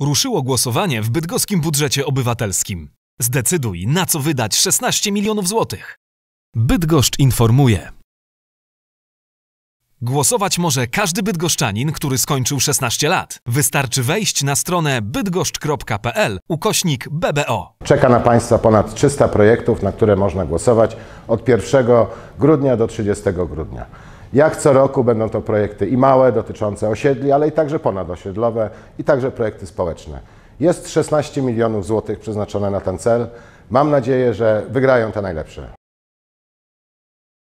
Ruszyło głosowanie w bydgoskim budżecie obywatelskim. Zdecyduj, na co wydać 16 milionów złotych. Bydgoszcz informuje. Głosować może każdy bydgoszczanin, który skończył 16 lat. Wystarczy wejść na stronę bydgoszcz.pl ukośnik BBO. Czeka na Państwa ponad 300 projektów, na które można głosować od 1 grudnia do 30 grudnia. Jak co roku będą to projekty i małe dotyczące osiedli, ale i także ponadosiedlowe i także projekty społeczne. Jest 16 milionów złotych przeznaczone na ten cel. Mam nadzieję, że wygrają te najlepsze.